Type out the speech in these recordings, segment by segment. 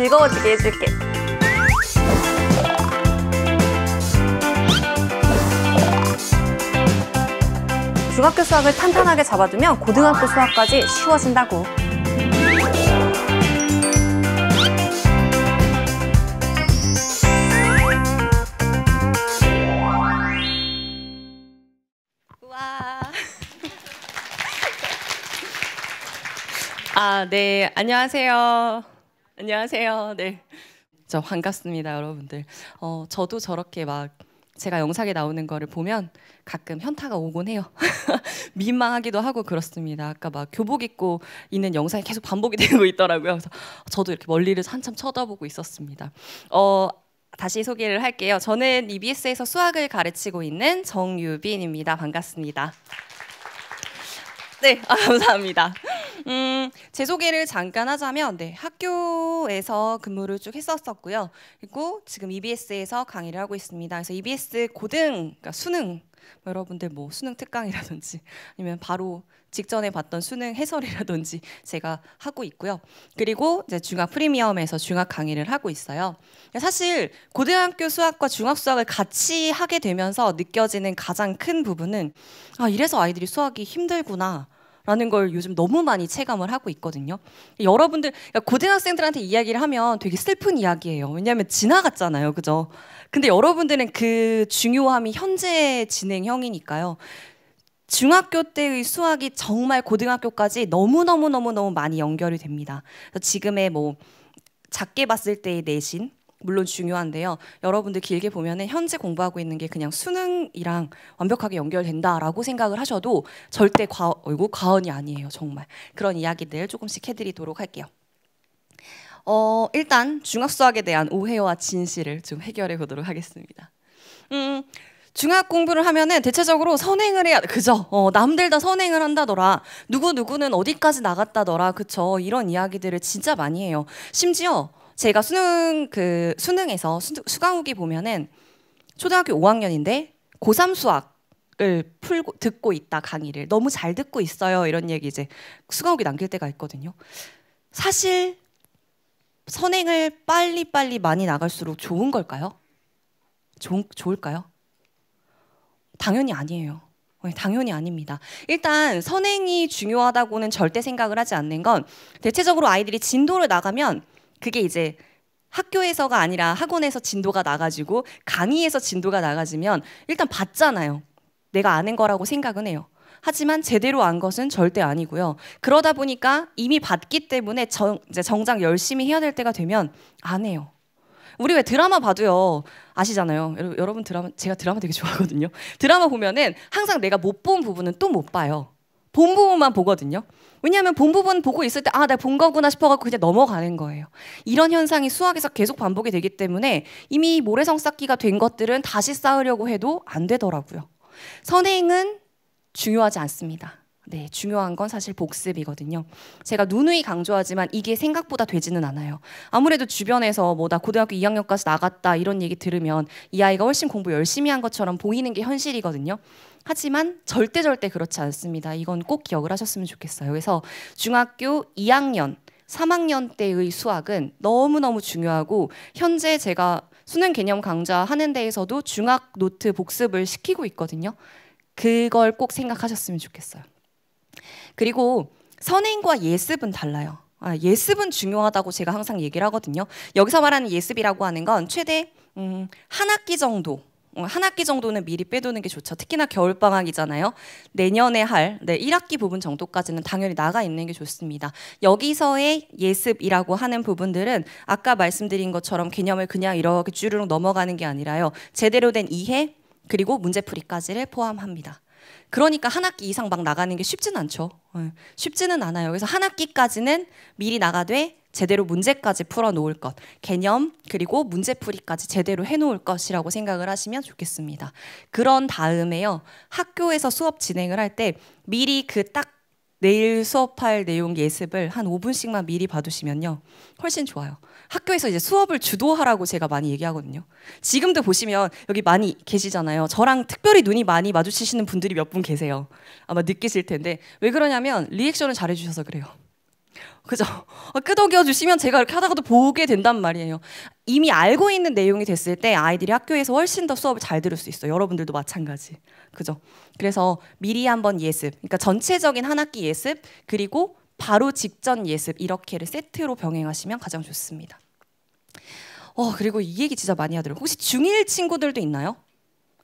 즐거워지게 해줄게. 중학교 수학을 탄탄하게 잡아두면 고등학교 수학까지 쉬워진다고. 아, 네. 안녕하세요. 안녕하세요. 네. 저 반갑습니다, 여러분들. 어, 저도 저렇게 막 제가 영상에 나오는 거를 보면 가끔 현타가 오곤 해요. 민망하기도 하고 그렇습니다. 아까 막 교복 입고 있는 영상이 계속 반복이 되고 있더라고요. 그래서 저도 이렇게 멀리를 한참 쳐다보고 있었습니다. 어, 다시 소개를 할게요. 저는 EBS에서 수학을 가르치고 있는 정유빈입니다. 반갑습니다. 네, 아, 감사합니다. 음, 제 소개를 잠깐 하자면 네, 학교에서 근무를 쭉 했었었고요. 그리고 지금 EBS에서 강의를 하고 있습니다. 그래서 EBS 고등 그러니까 수능 뭐 여러분들 뭐 수능 특강이라든지 아니면 바로 직전에 봤던 수능 해설이라든지 제가 하고 있고요. 그리고 이제 중학 프리미엄에서 중학 강의를 하고 있어요. 그러니까 사실 고등학교 수학과 중학 수학을 같이 하게 되면서 느껴지는 가장 큰 부분은 아 이래서 아이들이 수학이 힘들구나 라는 걸 요즘 너무 많이 체감을 하고 있거든요. 여러분들 그러니까 고등학생들한테 이야기를 하면 되게 슬픈 이야기예요. 왜냐하면 지나갔잖아요, 그죠? 근데 여러분들은 그 중요함이 현재 진행형이니까요. 중학교 때의 수학이 정말 고등학교까지 너무 너무 너무 너무 많이 연결이 됩니다. 그래서 지금의 뭐 작게 봤을 때의 내신 물론 중요한데요. 여러분들 길게 보면은 현재 공부하고 있는 게 그냥 수능이랑 완벽하게 연결된다라고 생각을 하셔도 절대 과, 어이구, 과언이 아니에요. 정말. 그런 이야기들 조금씩 해드리도록 할게요. 어, 일단 중학수학에 대한 오해와 진실을 좀 해결해 보도록 하겠습니다. 음, 중학 공부를 하면은 대체적으로 선행을 해야 그죠? 어, 남들 다 선행을 한다더라. 누구 누구는 어디까지 나갔다더라. 그쵸? 이런 이야기들을 진짜 많이 해요. 심지어 제가 수능 그 수능에서 수, 강 후기 보면은 초등학교 5학년인데 고3 수학을 풀고 듣고 있다 강의를 너무 잘 듣고 있어요 이런 얘기 이제 수강 후기 남길 때가 있거든요. 사실 선행을 빨리 빨리 많이 나갈수록 좋은 걸까요? 좋, 좋을까요? 당연히 아니에요. 네, 당연히 아닙니다. 일단 선행이 중요하다고는 절대 생각을 하지 않는 건 대체적으로 아이들이 진도를 나가면 그게 이제 학교에서가 아니라 학원에서 진도가 나가지고 강의에서 진도가 나가지면 일단 봤잖아요. 내가 아는 거라고 생각은 해요. 하지만 제대로 안 것은 절대 아니고요. 그러다 보니까 이미 봤기 때문에 정, 이제 정작 열심히 해야 될 때가 되면 안 해요. 우리 왜 드라마 봐도요 아시잖아요 여러분 드라마 제가 드라마 되게 좋아하거든요 드라마 보면은 항상 내가 못 본 부분은 또 못 봐요 본 부분만 보거든요. 왜냐하면 본 부분 보고 있을 때 아, 나 본 거구나 싶어갖고 그냥 넘어가는 거예요. 이런 현상이 수학에서 계속 반복이 되기 때문에 이미 모래성 쌓기가 된 것들은 다시 쌓으려고 해도 안 되더라고요. 선행은 중요하지 않습니다. 네, 중요한 건 사실 복습이거든요. 제가 누누이 강조하지만 이게 생각보다 되지는 않아요. 아무래도 주변에서 뭐나 고등학교 2학년까지 나갔다 이런 얘기 들으면 이 아이가 훨씬 공부 열심히 한 것처럼 보이는 게 현실이거든요. 하지만 절대 절대 그렇지 않습니다. 이건 꼭 기억을 하셨으면 좋겠어요. 그래서 중학교 2학년, 3학년 때의 수학은 너무너무 중요하고 현재 제가 수능 개념 강좌 하는 데에서도 중학 노트 복습을 시키고 있거든요. 그걸 꼭 생각하셨으면 좋겠어요. 그리고 선행과 예습은 달라요. 아, 예습은 중요하다고 제가 항상 얘기를 하거든요. 여기서 말하는 예습이라고 하는 건 최대 음, 한 학기 정도 어, 한 학기 정도는 미리 빼두는 게 좋죠. 특히나 겨울 방학이잖아요. 내년에 할 네, 1학기 부분 정도까지는 당연히 나가 있는 게 좋습니다. 여기서의 예습이라고 하는 부분들은 아까 말씀드린 것처럼 개념을 그냥 이렇게 주르륵 넘어가는 게 아니라요. 제대로 된 이해 그리고 문제풀이까지를 포함합니다. 그러니까 한 학기 이상 막 나가는 게 쉽진 않죠. 예. 쉽지는 않아요. 그래서 한 학기까지는 미리 나가되 제대로 문제까지 풀어놓을 것, 개념 그리고 문제풀이까지 제대로 해놓을 것이라고 생각을 하시면 좋겠습니다. 그런 다음에요. 학교에서 수업 진행을 할 때 미리 그 딱 내일 수업할 내용 예습을 한 5분씩만 미리 봐두시면요. 훨씬 좋아요. 학교에서 이제 수업을 주도하라고 제가 많이 얘기하거든요. 지금도 보시면 여기 많이 계시잖아요. 저랑 특별히 눈이 많이 마주치시는 분들이 몇 분 계세요. 아마 느끼실 텐데 왜 그러냐면 리액션을 잘해주셔서 그래요. 그죠? 어, 끄덕여 주시면 제가 이렇게 하다가도 보게 된단 말이에요. 이미 알고 있는 내용이 됐을 때 아이들이 학교에서 훨씬 더 수업을 잘 들을 수있어 여러분들도 마찬가지. 그죠? 그래서 미리 한번 예습. 그러니까 전체적인 한 학기 예습 그리고 바로 직전 예습 이렇게를 세트로 병행하시면 가장 좋습니다. 어 그리고 이 얘기 진짜 많이 하더라고요. 혹시 중1 친구들도 있나요?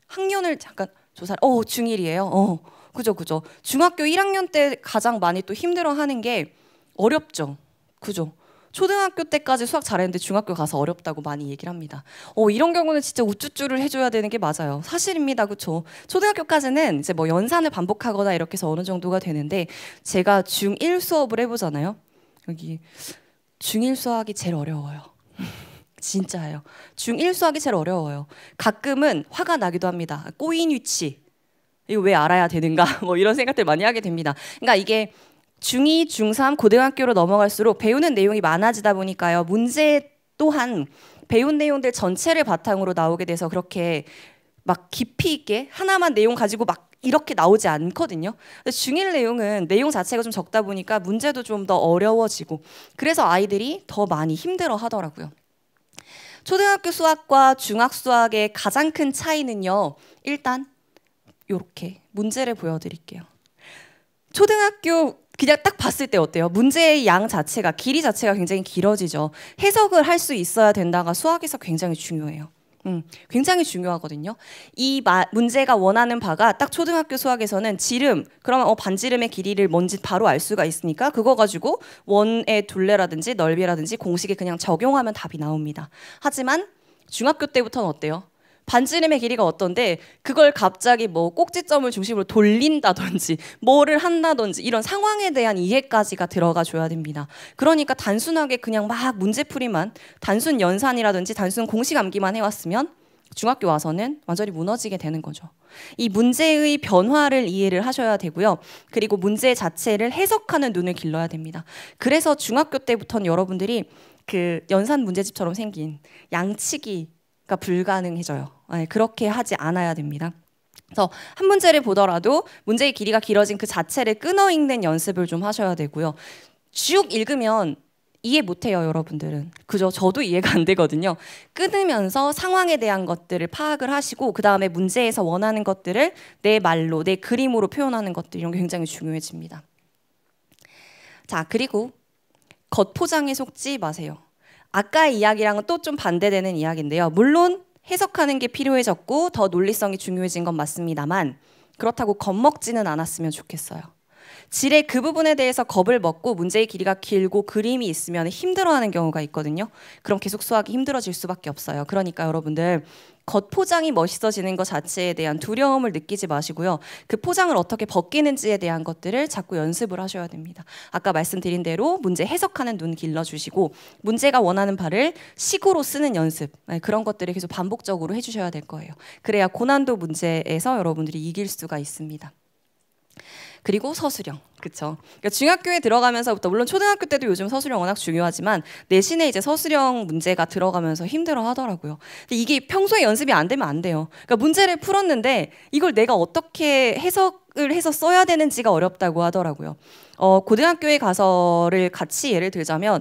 학년을 잠깐 조사를 어 중1이에요. 어 그죠 그죠. 중학교 1학년 때 가장 많이 또 힘들어하는 게 어렵죠. 그죠. 초등학교 때까지 수학 잘했는데 중학교 가서 어렵다고 많이 얘기를 합니다. 어, 이런 경우는 진짜 우쭈쭈를 해줘야 되는 게 맞아요. 사실입니다. 그쵸? 초등학교까지는 이제 뭐 연산을 반복하거나 이렇게 해서 어느 정도가 되는데 제가 중1 수업을 해보잖아요. 여기 중1 수학이 제일 어려워요. 진짜예요. 중1 수학이 제일 어려워요. 가끔은 화가 나기도 합니다. 꼬인 위치. 이거 왜 알아야 되는가? 뭐 이런 생각들 많이 하게 됩니다. 그러니까 이게 중2, 중3, 고등학교로 넘어갈수록 배우는 내용이 많아지다 보니까요. 문제 또한 배운 내용들 전체를 바탕으로 나오게 돼서 그렇게 막 깊이 있게 하나만 내용 가지고 막 이렇게 나오지 않거든요. 중1 내용은 내용 자체가 좀 적다 보니까 문제도 좀 더 어려워지고 그래서 아이들이 더 많이 힘들어 하더라고요. 초등학교 수학과 중학 수학의 가장 큰 차이는요. 일단 이렇게 문제를 보여드릴게요. 초등학교 그냥 딱 봤을 때 어때요? 문제의 양 자체가 길이 자체가 굉장히 길어지죠. 해석을 할 수 있어야 된다가 수학에서 굉장히 중요해요. 음, 굉장히 중요하거든요. 이 마, 문제가 원하는 바가 딱 초등학교 수학에서는 지름, 그러면 어, 반지름의 길이를 뭔지 바로 알 수가 있으니까 그거 가지고 원의 둘레라든지 넓이라든지 공식에 그냥 적용하면 답이 나옵니다. 하지만 중학교 때부터는 어때요? 반지름의 길이가 어떤데 그걸 갑자기 뭐 꼭지점을 중심으로 돌린다든지 뭐를 한다든지 이런 상황에 대한 이해까지가 들어가 줘야 됩니다. 그러니까 단순하게 그냥 막 문제풀이만 단순 연산이라든지 단순 공식 암기만 해왔으면 중학교 와서는 완전히 무너지게 되는 거죠. 이 문제의 변화를 이해를 하셔야 되고요. 그리고 문제 자체를 해석하는 눈을 길러야 됩니다. 그래서 중학교 때부터는 여러분들이 그 연산 문제집처럼 생긴 양치기 가 불가능해져요. 네, 그렇게 하지 않아야 됩니다. 그래서 한 문제를 보더라도 문제의 길이가 길어진 그 자체를 끊어 읽는 연습을 좀 하셔야 되고요. 쭉 읽으면 이해 못해요, 여러분들은. 그죠? 저도 이해가 안 되거든요. 끊으면서 상황에 대한 것들을 파악을 하시고, 그 다음에 문제에서 원하는 것들을 내 말로, 내 그림으로 표현하는 것들, 이런 게 굉장히 중요해집니다. 자, 그리고 겉포장에 속지 마세요. 아까의 이야기랑은 또 좀 반대되는 이야기인데요. 물론 해석하는 게 필요해졌고 더 논리성이 중요해진 건 맞습니다만 그렇다고 겁먹지는 않았으면 좋겠어요. 질의 그 부분에 대해서 겁을 먹고 문제의 길이가 길고 그림이 있으면 힘들어하는 경우가 있거든요. 그럼 계속 수학이 힘들어질 수밖에 없어요. 그러니까 여러분들 겉포장이 멋있어지는 것 자체에 대한 두려움을 느끼지 마시고요. 그 포장을 어떻게 벗기는지에 대한 것들을 자꾸 연습을 하셔야 됩니다. 아까 말씀드린 대로 문제 해석하는 눈 길러주시고 문제가 원하는 바를 식으로 쓰는 연습 네, 그런 것들을 계속 반복적으로 해주셔야 될 거예요. 그래야 고난도 문제에서 여러분들이 이길 수가 있습니다. 그리고 서술형. 그렇죠. 그러니까 중학교에 들어가면서부터 물론 초등학교 때도 요즘 서술형 워낙 중요하지만 내신에 이제 서술형 문제가 들어가면서 힘들어 하더라고요. 근데 이게 평소에 연습이 안 되면 안 돼요. 그러니까 문제를 풀었는데 이걸 내가 어떻게 해석을 해서 써야 되는지가 어렵다고 하더라고요. 어, 고등학교에 가서를 같이 예를 들자면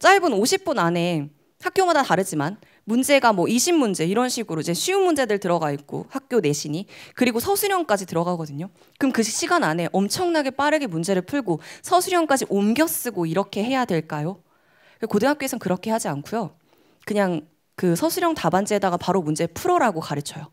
짧은 50분 안에 학교마다 다르지만 문제가 뭐 이십 문제 이런 식으로 이제 쉬운 문제들 들어가 있고 학교 내신이 그리고 서술형까지 들어가거든요. 그럼 그 시간 안에 엄청나게 빠르게 문제를 풀고 서술형까지 옮겨 쓰고 이렇게 해야 될까요? 고등학교에선 그렇게 하지 않고요. 그냥 그 서술형 답안지에다가 바로 문제 풀어라고 가르쳐요.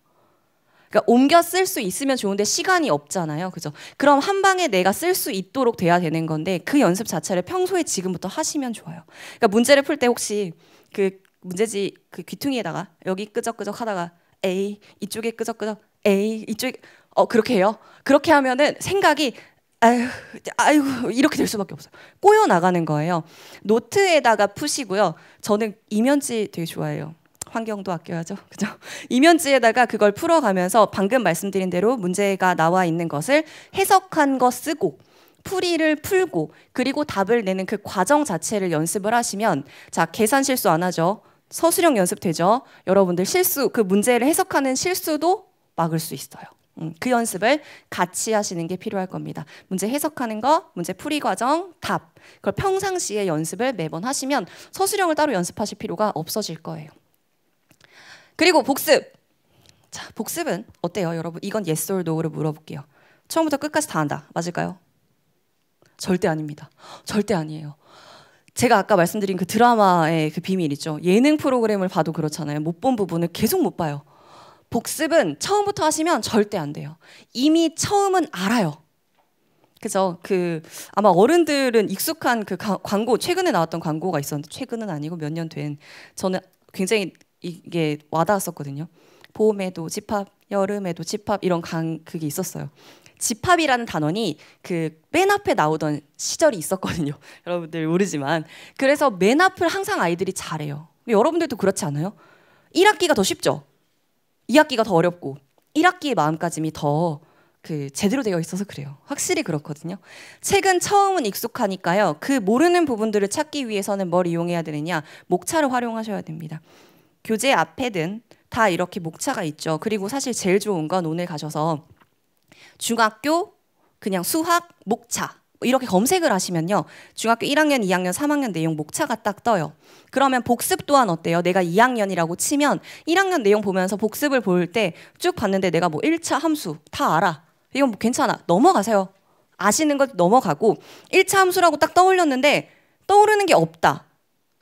그러니까 옮겨 쓸 수 있으면 좋은데 시간이 없잖아요. 그죠? 그럼 한 방에 내가 쓸 수 있도록 돼야 되는 건데 그 연습 자체를 평소에 지금부터 하시면 좋아요. 그러니까 문제를 풀 때 혹시 그 문제지 그 귀퉁이에다가 여기 끄적끄적 하다가 에이 이쪽에 끄적끄적 에이 이쪽에 어 그렇게 해요. 그렇게 하면은 생각이 아유, 아유 이렇게 될 수밖에 없어요. 꼬여 나가는 거예요. 노트에다가 푸시고요. 저는 이면지 되게 좋아해요. 환경도 아껴야죠. 그죠? 이면지에다가 그걸 풀어가면서 방금 말씀드린 대로 문제가 나와 있는 것을 해석한 거 쓰고 풀이를 풀고 그리고 답을 내는 그 과정 자체를 연습을 하시면 자 계산 실수 안 하죠. 서술형 연습 되죠. 여러분들 실수 그 문제를 해석하는 실수도 막을 수 있어요. 음, 그 연습을 같이 하시는 게 필요할 겁니다. 문제 해석하는 거, 문제 풀이 과정, 답. 그걸 평상시에 연습을 매번 하시면 서술형을 따로 연습하실 필요가 없어질 거예요. 그리고 복습. 자, 복습은 어때요, 여러분? 이건 yes or 우를 물어볼게요. 처음부터 끝까지 다 한다. 맞을까요? 절대 아닙니다. 절대 아니에요. 제가 아까 말씀드린 그 드라마의 그 비밀이죠. 예능 프로그램을 봐도 그렇잖아요. 못 본 부분을 계속 못 봐요. 복습은 처음부터 하시면 절대 안 돼요. 이미 처음은 알아요. 그죠? 그 아마 어른들은 익숙한 그 가, 광고 최근에 나왔던 광고가 있었는데 최근은 아니고 몇 년 된 저는 굉장히 이게 와닿았었거든요. 봄에도 집합, 여름에도 집합 이런 강 그게 있었어요. 집합이라는 단원이 그 맨 앞에 나오던 시절이 있었거든요. 여러분들 모르지만 그래서 맨 앞을 항상 아이들이 잘해요. 여러분들도 그렇지 않아요? 1학기가 더 쉽죠. 2학기가 더 어렵고 1학기의 마음가짐이 더 그 제대로 되어 있어서 그래요. 확실히 그렇거든요. 책은 처음은 익숙하니까요. 그 모르는 부분들을 찾기 위해서는 뭘 이용해야 되느냐? 목차를 활용하셔야 됩니다. 교재 앞에든 다 이렇게 목차가 있죠. 그리고 사실 제일 좋은 건 오늘 가셔서 중학교 그냥 수학 목차 뭐 이렇게 검색을 하시면요. 중학교 1학년, 2학년, 3학년 내용 목차가 딱 떠요. 그러면 복습 또한 어때요? 내가 2학년이라고 치면 1학년 내용 보면서 복습을 볼 때 쭉 봤는데 내가 뭐 1차 함수 다 알아. 이건 뭐 괜찮아. 넘어가세요. 아시는 것 넘어가고 1차 함수라고 딱 떠올렸는데 떠오르는 게 없다.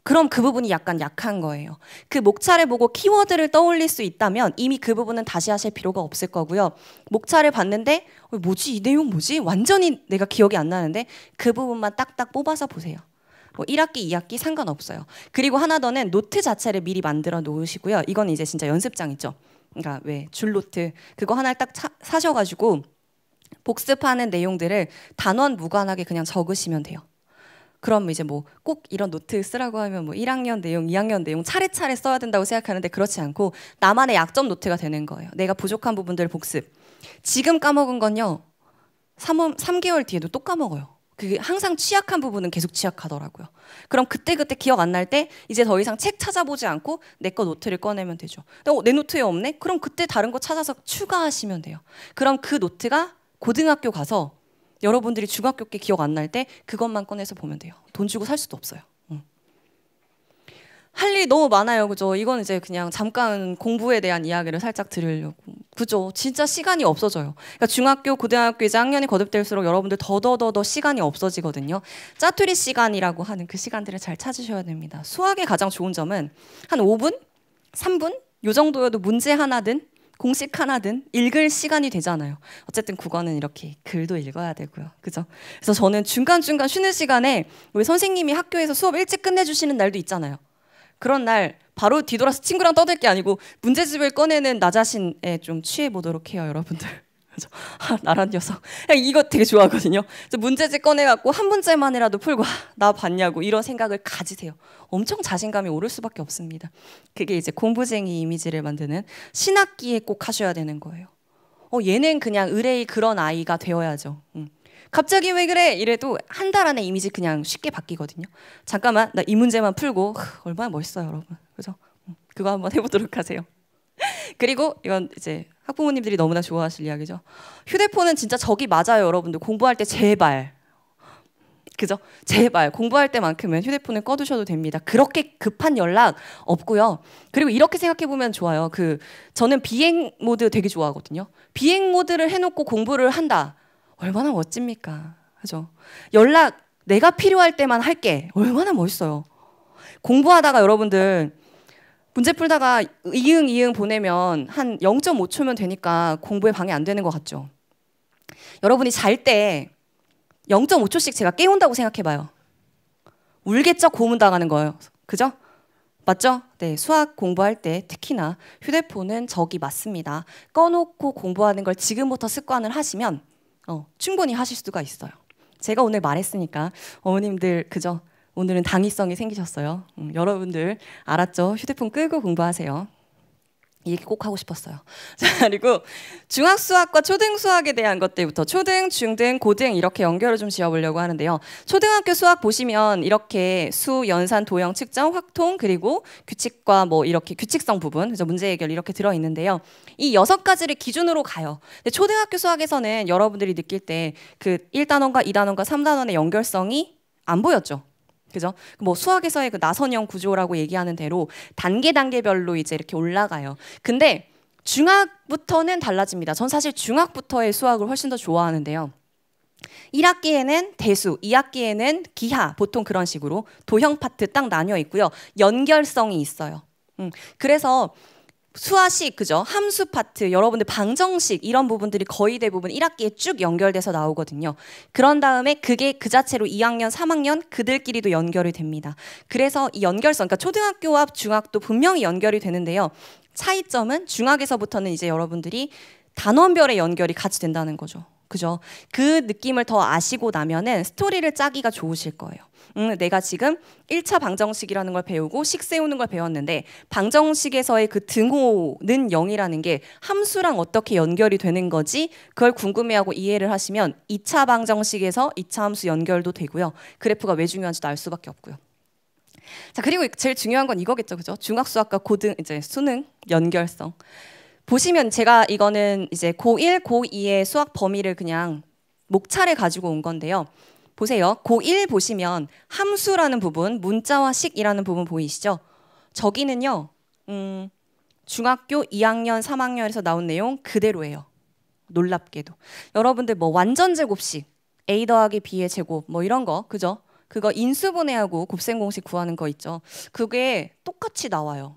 그럼 그 부분이 약간 약한 거예요. 그 목차를 보고 키워드를 떠올릴 수 있다면 이미 그 부분은 다시 하실 필요가 없을 거고요. 목차를 봤는데 어, 뭐지 이 내용 뭐지? 완전히 내가 기억이 안 나는데 그 부분만 딱딱 뽑아서 보세요. 뭐 1학기, 2학기 상관없어요. 그리고 하나 더는 노트 자체를 미리 만들어 놓으시고요. 이건 이제 진짜 연습장 있죠. 그러니까 왜 줄노트 그거 하나를 딱 차, 사셔가지고 복습하는 내용들을 단원 무관하게 그냥 적으시면 돼요. 그럼 이제 뭐 꼭 이런 노트 쓰라고 하면 뭐 1학년 내용, 2학년 내용 차례차례 써야 된다고 생각하는데 그렇지 않고 나만의 약점 노트가 되는 거예요. 내가 부족한 부분들 복습. 지금 까먹은 건요. 3, 3개월 뒤에도 또 까먹어요. 그게 항상 취약한 부분은 계속 취약하더라고요. 그럼 그때그때 기억 안 날 때 이제 더 이상 책 찾아보지 않고 내 거 노트를 꺼내면 되죠. 어, 내 노트에 없네? 그럼 그때 다른 거 찾아서 추가하시면 돼요. 그럼 그 노트가 고등학교 가서 여러분들이 중학교 때 기억 안 날 때 그것만 꺼내서 보면 돼요. 돈 주고 살 수도 없어요. 할 일이 너무 많아요. 그죠? 이건 이제 그냥 잠깐 공부에 대한 이야기를 살짝 드리려고. 그죠? 진짜 시간이 없어져요. 그러니까 중학교, 고등학교 이제 학년이 거듭될수록 여러분들 더더더더 시간이 없어지거든요. 짜투리 시간이라고 하는 그 시간들을 잘 찾으셔야 됩니다. 수학의 가장 좋은 점은 한 5분? 3분? 요 정도여도 문제 하나든 공식 하나든 읽을 시간이 되잖아요. 어쨌든 국어는 이렇게 글도 읽어야 되고요. 그죠? 그래서 저는 중간중간 쉬는 시간에 우리 선생님이 학교에서 수업 일찍 끝내주시는 날도 있잖아요. 그런 날 바로 뒤돌아서 친구랑 떠들 게 아니고 문제집을 꺼내는 나 자신에 좀 취해보도록 해요, 여러분들. 그래서 아, 나란 녀석. 이거 되게 좋아하거든요. 그래서 문제집 꺼내갖고 한 문제만이라도 풀고 아, 나 봤냐고 이런 생각을 가지세요. 엄청 자신감이 오를 수밖에 없습니다. 그게 이제 공부쟁이 이미지를 만드는 신학기에 꼭 하셔야 되는 거예요. 어, 얘는 그냥 의뢰의 그런 아이가 되어야죠. 음. 갑자기 왜 그래? 이래도 한 달 안에 이미지 그냥 쉽게 바뀌거든요. 잠깐만 나 이 문제만 풀고 얼마나 멋있어요, 여러분. 그죠? 음, 그거 한번 해보도록 하세요. 그리고 이건 이제 학부모님들이 너무나 좋아하실 이야기죠. 휴대폰은 진짜 적이 맞아요, 여러분들. 공부할 때 제발. 그죠? 제발 공부할 때만큼은 휴대폰을 꺼두셔도 됩니다. 그렇게 급한 연락 없고요. 그리고 이렇게 생각해 보면 좋아요. 그 저는 비행 모드 되게 좋아하거든요. 비행 모드를 해놓고 공부를 한다. 얼마나 멋집니까? 그죠? 연락 내가 필요할 때만 할게. 얼마나 멋있어요. 공부하다가 여러분들 문제 풀다가 이응 이응 보내면 한 0.5초면 되니까 공부에 방해 안 되는 것 같죠. 여러분이 잘 때 0.5초씩 제가 깨운다고 생각해봐요. 울겠죠? 고문 당하는 거예요. 그죠? 맞죠? 네, 수학 공부할 때 특히나 휴대폰은 적이 맞습니다. 꺼놓고 공부하는 걸 지금부터 습관을 하시면 어, 충분히 하실 수가 있어요. 제가 오늘 말했으니까 어머님들 그죠? 오늘은 당위성이 생기셨어요. 음, 여러분들 알았죠? 휴대폰 끄고 공부하세요. 이 얘기 꼭 하고 싶었어요. 자, 그리고 중학 수학과 초등 수학에 대한 것들부터 초등, 중등, 고등 이렇게 연결을 좀 지어보려고 하는데요. 초등학교 수학 보시면 이렇게 수, 연산, 도형, 측정, 확통 그리고 규칙과 뭐 이렇게 규칙성 부분, 그래서 문제 해결 이렇게 들어 있는데요. 이 여섯 가지를 기준으로 가요. 근데 초등학교 수학에서는 여러분들이 느낄 때 그 1단원과 2단원과 3단원의 연결성이 안 보였죠. 그죠? 뭐 수학에서의 그 나선형 구조라고 얘기하는 대로 단계 단계별로 이제 이렇게 올라가요. 근데 중학부터는 달라집니다. 전 사실 중학부터의 수학을 훨씬 더 좋아하는데요. 1학기에는 대수, 2학기에는 기하, 보통 그런 식으로 도형 파트 딱 나뉘어 있고요. 연결성이 있어요. 음, 그래서 수화식 그죠? 함수 파트, 여러분들 방정식 이런 부분들이 거의 대부분 1학기에 쭉 연결돼서 나오거든요. 그런 다음에 그게 그 자체로 2학년, 3학년 그들끼리도 연결이 됩니다. 그래서 이 연결성, 그러니까 초등학교와 중학도 분명히 연결이 되는데요. 차이점은 중학에서부터는 이제 여러분들이 단원별의 연결이 같이 된다는 거죠. 그죠? 그 느낌을 더 아시고 나면은 스토리를 짜기가 좋으실 거예요. 음, 내가 지금 1차 방정식이라는 걸 배우고 식 세우는 걸 배웠는데 방정식에서의 그 등호는 0이라는 게 함수랑 어떻게 연결이 되는 거지? 그걸 궁금해하고 이해를 하시면 2차 방정식에서 2차 함수 연결도 되고요. 그래프가 왜 중요한지도 알 수밖에 없고요. 자, 그리고 제일 중요한 건 이거겠죠. 그죠? 중학수학과 고등 이제 수능 연결성. 보시면 제가 이거는 이제 고1, 고2의 수학 범위를 그냥 목차를 가지고 온 건데요. 보세요. 고1 보시면 함수라는 부분, 문자와 식이라는 부분 보이시죠? 저기는요. 음, 중학교 2학년, 3학년에서 나온 내용 그대로예요. 놀랍게도. 여러분들 뭐 완전 제곱식, A 더하기 B의 제곱 뭐 이런 거 그죠? 그거 인수분해하고 곱셈 공식 구하는 거 있죠. 그게 똑같이 나와요.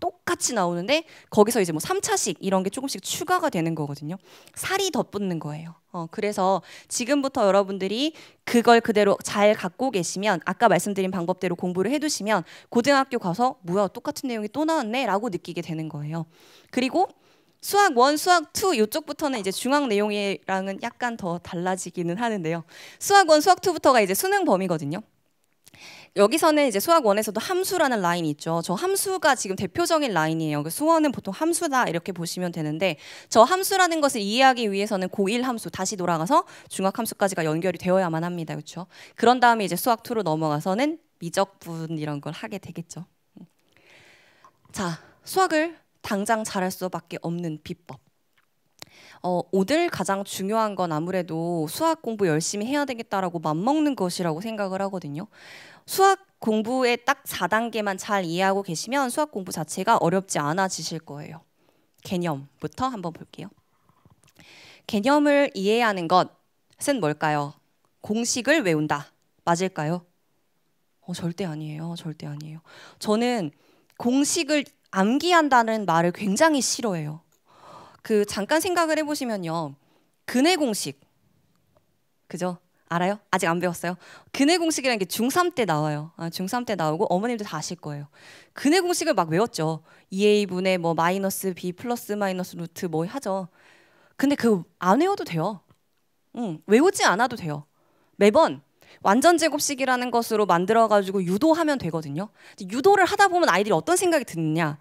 똑같이 나오는데 거기서 이제 뭐 3차식 이런 게 조금씩 추가가 되는 거거든요. 살이 덧붙는 거예요. 어, 그래서 지금부터 여러분들이 그걸 그대로 잘 갖고 계시면 아까 말씀드린 방법대로 공부를 해두시면 고등학교 가서 뭐야 똑같은 내용이 또 나왔네 라고 느끼게 되는 거예요. 그리고 수학 1, 수학 2 이쪽부터는 이제 중앙 내용이랑은 약간 더 달라지기는 하는데요. 수학 1, 수학 2부터가 이제 수능 범위거든요. 여기서는 이제 수학원에서도 함수라는 라인이 있죠. 저 함수가 지금 대표적인 라인이에요. 그 수원은 보통 함수다 이렇게 보시면 되는데 저 함수라는 것을 이해하기 위해서는 고1 함수 다시 돌아가서 중학 함수까지가 연결이 되어야만 합니다. 그렇죠? 그런 다음에 이제 수학 2로 넘어가서는 미적분 이런 걸 하게 되겠죠. 자, 수학을 당장 잘할 수밖에 없는 비법. 어, 오늘 가장 중요한 건 아무래도 수학 공부 열심히 해야 되겠다라고 맞먹는 것이라고 생각을 하거든요. 수학 공부의 딱 4단계만 잘 이해하고 계시면 수학 공부 자체가 어렵지 않아지실 거예요. 개념부터 한번 볼게요. 개념을 이해하는 것은 뭘까요? 공식을 외운다. 맞을까요? 어, 절대 아니에요. 절대 아니에요. 저는 공식을 암기한다는 말을 굉장히 싫어해요. 그 잠깐 생각을 해보시면요. 근의 공식. 그죠? 알아요? 아직 안 배웠어요? 근의 공식이라는 게 중3 때 나와요. 아, 중3 때 나오고 어머님도 다 아실 거예요. 근의 공식을 막 외웠죠. 2a분의 뭐 마이너스 b 플러스 마이너스 루트 뭐 하죠. 근데 그 안 외워도 돼요. 응, 외우지 않아도 돼요. 매번 완전 제곱식이라는 것으로 만들어 가지고 유도하면 되거든요. 유도를 하다 보면 아이들이 어떤 생각이 드느냐.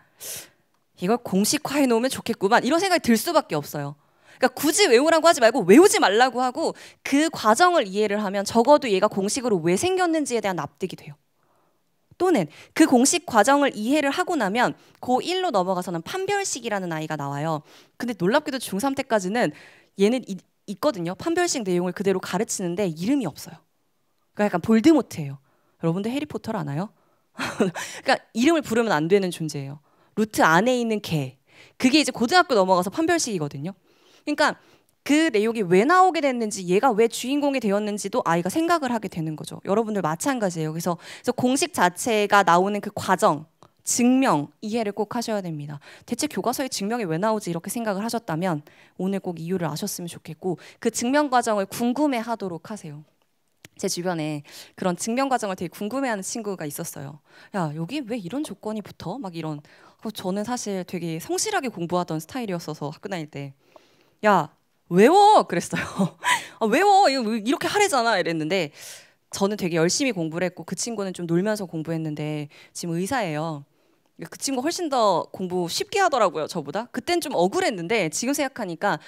이걸 공식화해 놓으면 좋겠구만. 이런 생각이 들 수밖에 없어요. 그러니까 굳이 외우라고 하지 말고 외우지 말라고 하고 그 과정을 이해를 하면 적어도 얘가 공식으로 왜 생겼는지에 대한 납득이 돼요. 또는 그 공식 과정을 이해를 하고 나면 고1로 넘어가서는 판별식이라는 아이가 나와요. 근데 놀랍게도 중3 때까지는 얘는 이, 있거든요. 판별식 내용을 그대로 가르치는데 이름이 없어요. 그러니까 약간 볼드모트예요. 여러분들 해리포터를 아나요? 그러니까 이름을 부르면 안 되는 존재예요. 루트 안에 있는 개. 그게 이제 고등학교 넘어가서 판별식이거든요. 그러니까 그 내용이 왜 나오게 됐는지 얘가 왜 주인공이 되었는지도 아이가 생각을 하게 되는 거죠. 여러분들 마찬가지예요. 그래서, 그래서 공식 자체가 나오는 그 과정 증명 이해를 꼭 하셔야 됩니다. 대체 교과서에 증명이 왜 나오지 이렇게 생각을 하셨다면 오늘 꼭 이유를 아셨으면 좋겠고 그 증명 과정을 궁금해 하도록 하세요. 제 주변에 그런 증명 과정을 되게 궁금해하는 친구가 있었어요. 야 여기 왜 이런 조건이 붙어? 막 이런. 어, 저는 사실 되게 성실하게 공부하던 스타일이었어서 학교 다닐 때야 외워 그랬어요. 아, 외워 이렇게 하래잖아 이랬는데 저는 되게 열심히 공부를 했고 그 친구는 좀 놀면서 공부했는데 지금 의사예요. 그러니까 그 친구 훨씬 더 공부 쉽게 하더라고요 저보다. 그땐 좀 억울했는데 지금 생각하니까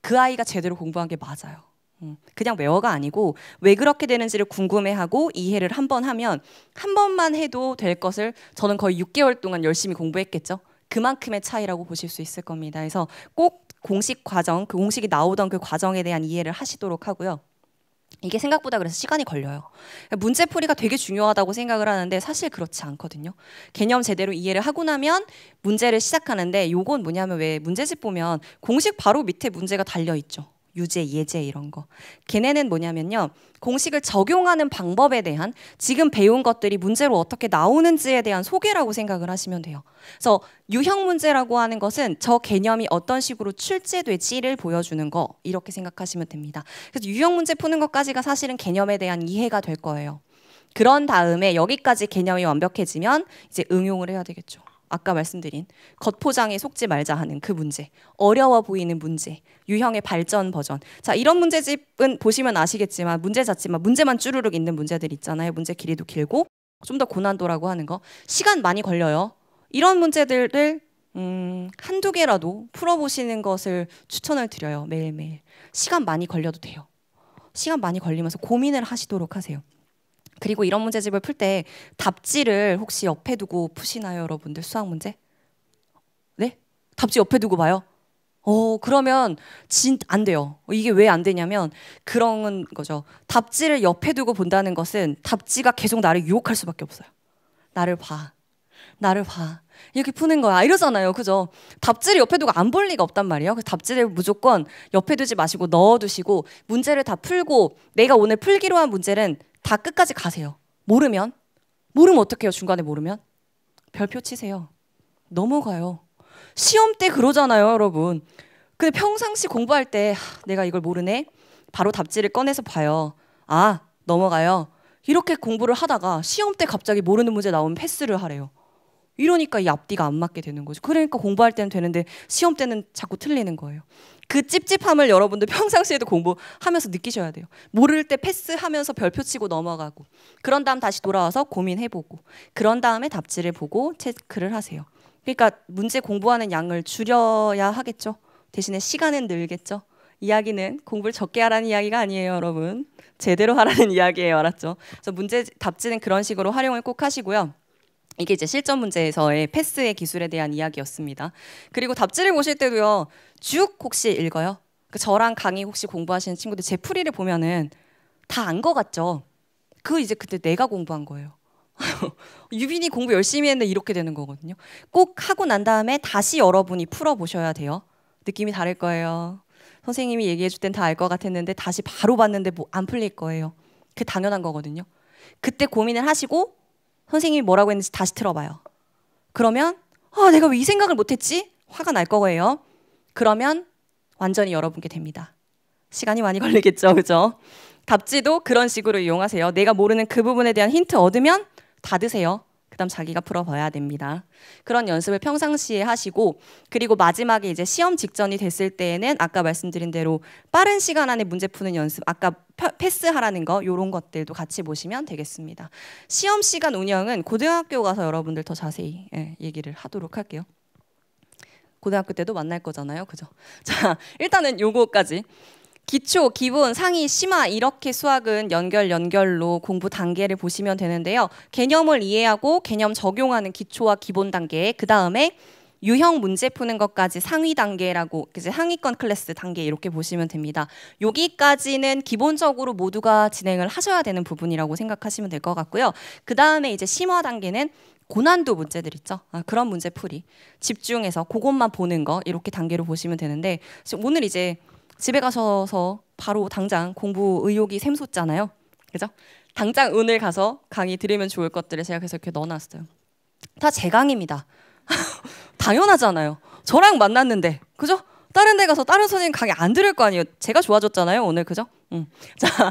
그 아이가 제대로 공부한 게 맞아요. 음, 그냥 외워가 아니고 왜 그렇게 되는지를 궁금해하고 이해를 한 번 하면 한 번만 해도 될 것을 저는 거의 6개월 동안 열심히 공부했겠죠. 그만큼의 차이라고 보실 수 있을 겁니다. 그래서 꼭 공식 과정, 그 공식이 나오던 그 과정에 대한 이해를 하시도록 하고요. 이게 생각보다 그래서 시간이 걸려요. 문제풀이가 되게 중요하다고 생각을 하는데 사실 그렇지 않거든요. 개념 제대로 이해를 하고 나면 문제를 시작하는데 요건 뭐냐면 왜 문제집 보면 공식 바로 밑에 문제가 달려 있죠. 유죄, 예죄 이런 거. 걔네는 뭐냐면요. 공식을 적용하는 방법에 대한 지금 배운 것들이 문제로 어떻게 나오는지에 대한 소개라고 생각을 하시면 돼요. 그래서 유형 문제라고 하는 것은 저 개념이 어떤 식으로 출제되지를 보여주는 거 이렇게 생각하시면 됩니다. 그래서 유형 문제 푸는 것까지가 사실은 개념에 대한 이해가 될 거예요. 그런 다음에 여기까지 개념이 완벽해지면 이제 응용을 해야 되겠죠. 아까 말씀드린 겉포장에 속지 말자 하는 그 문제, 어려워 보이는 문제, 유형의 발전 버전. 자, 이런 문제집은 보시면 아시겠지만 문제 자체만 문제만 쭈르륵 있는 문제들 있잖아요. 문제 길이도 길고 좀 더 고난도라고 하는 거. 시간 많이 걸려요. 이런 문제들을 음, 한두 개라도 풀어보시는 것을 추천을 드려요. 매일매일. 시간 많이 걸려도 돼요. 시간 많이 걸리면서 고민을 하시도록 하세요. 그리고 이런 문제집을 풀 때 답지를 혹시 옆에 두고 푸시나요, 여러분들 수학 문제? 네? 답지 옆에 두고 봐요. 어, 그러면 진 안 돼요. 이게 왜 안 되냐면 그런 거죠. 답지를 옆에 두고 본다는 것은 답지가 계속 나를 유혹할 수밖에 없어요. 나를 봐. 나를 봐. 이렇게 푸는 거야. 이러잖아요. 그죠? 답지를 옆에 두고 안 볼 리가 없단 말이에요. 그 답지를 무조건 옆에 두지 마시고 넣어 두시고 문제를 다 풀고 내가 오늘 풀기로 한 문제는 다 끝까지 가세요. 모르면 모르면 어떡해요? 중간에 모르면 별표 치세요. 넘어가요. 시험 때 그러잖아요, 여러분. 근데 평상시 공부할 때 하, 내가 이걸 모르네. 바로 답지를 꺼내서 봐요. 아, 넘어가요. 이렇게 공부를 하다가 시험 때 갑자기 모르는 문제 나오면 패스를 하래요. 이러니까 이 앞뒤가 안 맞게 되는 거죠. 그러니까 공부할 때는 되는데 시험 때는 자꾸 틀리는 거예요. 그 찝찝함을 여러분들 평상시에도 공부하면서 느끼셔야 돼요. 모를 때 패스하면서 별표 치고 넘어가고 그런 다음 다시 돌아와서 고민해보고 그런 다음에 답지를 보고 체크를 하세요. 그러니까 문제 공부하는 양을 줄여야 하겠죠. 대신에 시간은 늘겠죠. 이야기는 공부를 적게 하라는 이야기가 아니에요, 여러분. 제대로 하라는 이야기예요, 알았죠? 그래서 문제 답지는 그런 식으로 활용을 꼭 하시고요. 이게 이제 실전 문제에서의 패스의 기술에 대한 이야기였습니다. 그리고 답지를 보실 때도요. 쭉 혹시 읽어요? 그 저랑 강의 혹시 공부하시는 친구들 제 풀이를 보면은 다 안 거 같죠. 그 이제 그때 내가 공부한 거예요. 유빈이 공부 열심히 했는데 이렇게 되는 거거든요. 꼭 하고 난 다음에 다시 여러분이 풀어 보셔야 돼요. 느낌이 다를 거예요. 선생님이 얘기해 줄 땐 다 알 것 같았는데 다시 바로 봤는데 뭐안 풀릴 거예요. 그 당연한 거거든요. 그때 고민을 하시고 선생님이 뭐라고 했는지 다시 들어봐요. 그러면 아, 내가 왜 이 생각을 못했지? 화가 날 거예요. 그러면 완전히 여러분께 됩니다. 시간이 많이 걸리겠죠, 그죠? 답지도 그런 식으로 이용하세요. 내가 모르는 그 부분에 대한 힌트 얻으면 닫으세요 잡담 자기가 풀어봐야 됩니다. 그런 연습을 평상시에 하시고 그리고 마지막에 이제 시험 직전이 됐을 때에는 아까 말씀드린 대로 빠른 시간 안에 문제 푸는 연습 아까 패스하라는 거 이런 것들도 같이 보시면 되겠습니다. 시험 시간 운영은 고등학교 가서 여러분들 더 자세히 예, 얘기를 하도록 할게요. 고등학교 때도 만날 거잖아요. 그죠? 자, 일단은 요거까지. 기초, 기본, 상위, 심화 이렇게 수학은 연결 연결로 공부 단계를 보시면 되는데요. 개념을 이해하고 개념 적용하는 기초와 기본 단계, 그 다음에 유형 문제 푸는 것까지 상위 단계라고 이제 상위권 클래스 단계 이렇게 보시면 됩니다. 여기까지는 기본적으로 모두가 진행을 하셔야 되는 부분이라고 생각하시면 될 것 같고요. 그 다음에 이제 심화 단계는 고난도 문제들 있죠. 아, 그런 문제 풀이 집중해서 그것만 보는 거 이렇게 단계로 보시면 되는데 오늘 이제 집에 가셔서 바로 당장 공부 의욕이 샘솟잖아요. 그죠? 당장 오늘 가서 강의 들으면 좋을 것들을 생각해서 이렇게 넣어놨어요. 다 제강입니다 당연하잖아요. 저랑 만났는데, 그죠? 다른 데 가서 다른 선생님 강의 안 들을 거 아니에요. 제가 좋아졌잖아요, 오늘. 그죠? 음. 자,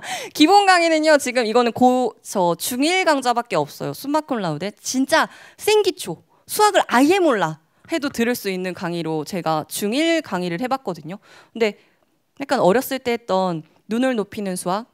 기본 강의는요. 지금 이거는 고 저 중1 강좌밖에 없어요. 숨마콤 라우데 진짜 생기초. 수학을 아예 몰라. 해도 들을 수 있는 강의로 제가 중1 강의를 해 봤거든요. 근데 약간 어렸을 때 했던 눈을 높이는 수학,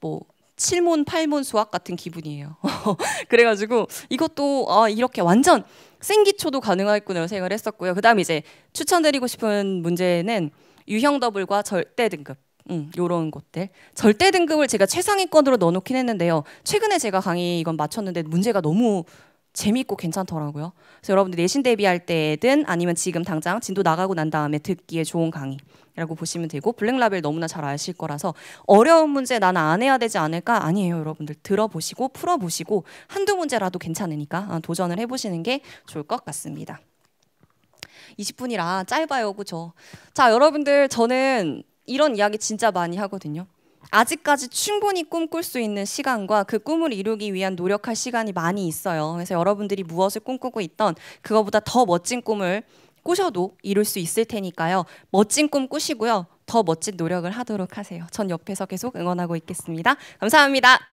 뭐칠문팔문 수학 같은 기분이에요. 그래가지고 이것도 아, 이렇게 완전 생기초도 가능하겠구나 생각을 했었고요. 그 다음 이제 추천드리고 싶은 문제는 유형 더블과 절대 등급. 음, 요런 것들. 절대 등급을 제가 최상위권으로 넣어놓긴 했는데요. 최근에 제가 강의 이건 맞췄는데 문제가 너무 재밌고 괜찮더라고요. 그래서 여러분들 내신 대비할 때든 아니면 지금 당장 진도 나가고 난 다음에 듣기에 좋은 강의라고 보시면 되고 블랙라벨 너무나 잘 아실 거라서 어려운 문제 나는 안 해야 되지 않을까? 아니에요, 여러분들 들어보시고 풀어보시고 한두 문제라도 괜찮으니까 아, 도전을 해보시는 게 좋을 것 같습니다. 20분이라 짧아요, 그죠? 자, 여러분들 저는 이런 이야기 진짜 많이 하거든요. 아직까지 충분히 꿈꿀 수 있는 시간과 그 꿈을 이루기 위한 노력할 시간이 많이 있어요. 그래서 여러분들이 무엇을 꿈꾸고 있던 그거보다 더 멋진 꿈을 꾸셔도 이룰 수 있을 테니까요. 멋진 꿈 꾸시고요. 더 멋진 노력을 하도록 하세요. 전 옆에서 계속 응원하고 있겠습니다. 감사합니다.